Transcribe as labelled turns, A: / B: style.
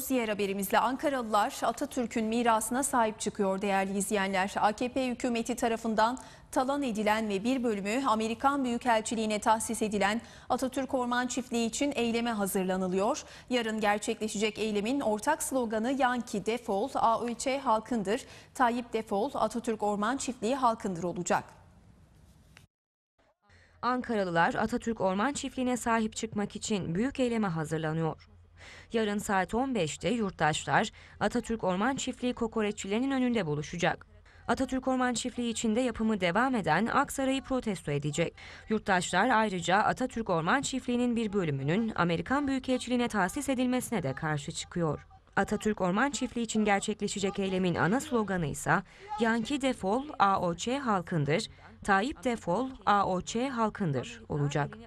A: geçiyoruz. Diğer haberimizle Ankaralılar Atatürk'ün mirasına sahip çıkıyor değerli izleyenler. AKP hükümeti tarafından talan edilen ve bir bölümü Amerikan Büyükelçiliğine tahsis edilen Atatürk Orman Çiftliği için eyleme hazırlanılıyor. Yarın gerçekleşecek eylemin ortak sloganı Yanki Defol, AÖÇ halkındır, Tayyip Defol, Atatürk Orman Çiftliği halkındır olacak.
B: Ankaralılar Atatürk Orman Çiftliği'ne sahip çıkmak için büyük eyleme hazırlanıyor. Yarın saat 15'te yurttaşlar Atatürk Orman Çiftliği kokoreççilerinin önünde buluşacak. Atatürk Orman Çiftliği içinde yapımı devam eden Aksaray'ı protesto edecek. Yurttaşlar ayrıca Atatürk Orman Çiftliği'nin bir bölümünün Amerikan Büyükelçiliğine tahsis edilmesine de karşı çıkıyor. Atatürk Orman Çiftliği için gerçekleşecek eylemin ana sloganı ise Yanki defol AOÇ halkındır, Tayyip defol AOÇ halkındır olacak.